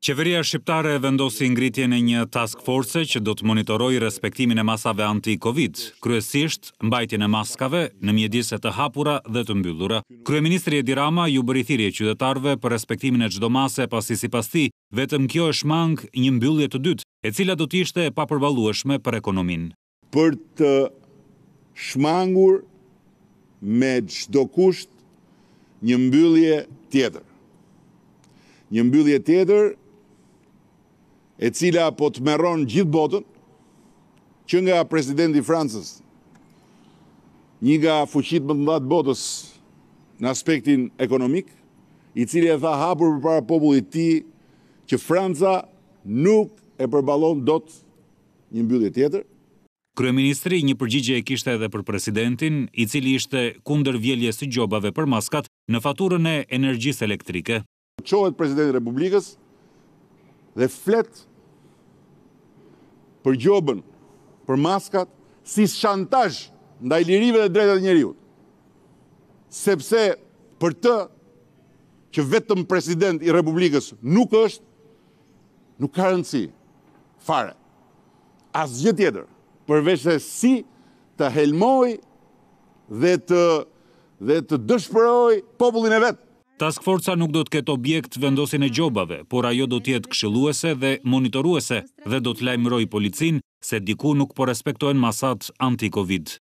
Qeveria Shqiptare vendosi ngritje në një task force që do të monitoroj respektimin e masave anti-Covid, kryesisht mbajtjen e maskave në mjedise të hapura dhe të mbyllura. Kryeministri e Dirama ju bërithiri e qydetarve për respektimin e gjdo mase pasi si pasti, vetëm kjo është mangë një mbyllje të dytë, e cila do t'ishte e papërbalueshme për ekonomin. Për të shmangur me gjdo kusht një mbyllje tjetër një mbyllje tjetër e cila po të meron gjithë botën që nga presidenti Francës një nga fuqit më të mëdha të botës në aspektin ekonomik i cili e tha hapur për para popullit ti që Franca nuk e përbalon dot një mbyllje tjetër. Kryeministri një përgjigje e kishte edhe për presidentin, i cili ishte kundër vjelje së gjobave për maskat në faturën e energjisë elektrike qohet prezidenti Republikës dhe flet për gjobën, për maskat, si shantaj nda i lirive dhe drejtet njëriut. Sepse për të që vetëm president i Republikës nuk është, nuk ka rëndësi fare. Asgjë tjetër, përveç se si të helmoj dhe të dhe të dëshpëroj popullin e vetë. Task Force-a nuk do të ketë objekt vendosin e gjobave, por ajo do tjetë kshiluese dhe monitoruese dhe do të lajmëroj policin se diku nuk po masat anti-Covid.